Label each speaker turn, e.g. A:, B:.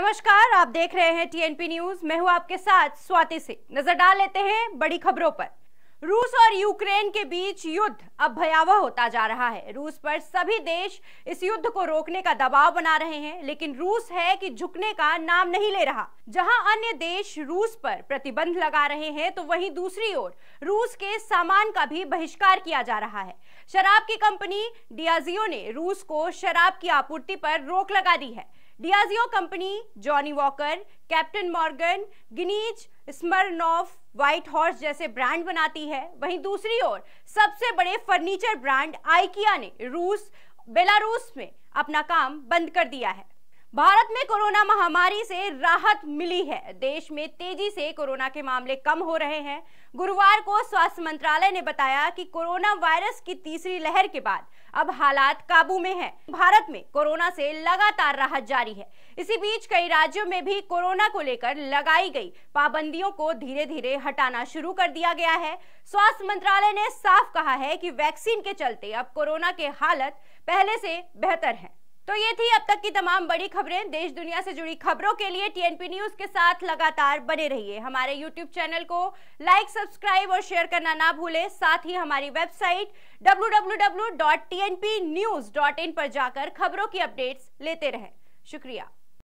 A: नमस्कार आप देख रहे हैं टीएनपी न्यूज मैं हूं आपके साथ स्वाति से नजर डाल लेते हैं बड़ी खबरों पर रूस और यूक्रेन के बीच युद्ध अब भयावह होता जा रहा है रूस पर सभी देश इस युद्ध को रोकने का दबाव बना रहे हैं लेकिन रूस है कि झुकने का नाम नहीं ले रहा जहां अन्य देश रूस पर प्रतिबंध लगा रहे हैं तो वहीं दूसरी ओर रूस के सामान का भी बहिष्कार किया जा रहा है शराब की कंपनी डियाजियो ने रूस को शराब की आपूर्ति पर रोक लगा दी है Diageo company Johnnie Walker Captain Morgan Guinness Smirnoff White Horse जैसे ब्रांड बनाती है वहीं दूसरी ओर सबसे बड़े फर्नीचर ब्रांड आइकिया ने रूस बेलारूस में अपना काम बंद कर दिया है भारत में कोरोना महामारी से राहत मिली है देश में तेजी से कोरोना के मामले कम हो रहे हैं गुरुवार को स्वास्थ्य मंत्रालय ने बताया कि कोरोना वायरस की तीसरी लहर के बाद अब हालात काबू में हैं। भारत में कोरोना से लगातार राहत जारी है इसी बीच कई राज्यों में भी कोरोना को लेकर लगाई गई पाबंदियों को धीरे धीरे हटाना शुरू कर दिया गया है स्वास्थ्य मंत्रालय ने साफ कहा है कि वैक्सीन के चलते अब कोरोना के हालत पहले से बेहतर है तो ये थी अब तक की तमाम बड़ी खबरें देश दुनिया से जुड़ी खबरों के लिए टीएनपी न्यूज के साथ लगातार बने रहिए हमारे यूट्यूब चैनल को लाइक सब्सक्राइब और शेयर करना ना भूलें साथ ही हमारी वेबसाइट डब्ल्यू पर जाकर खबरों की अपडेट्स लेते रहें शुक्रिया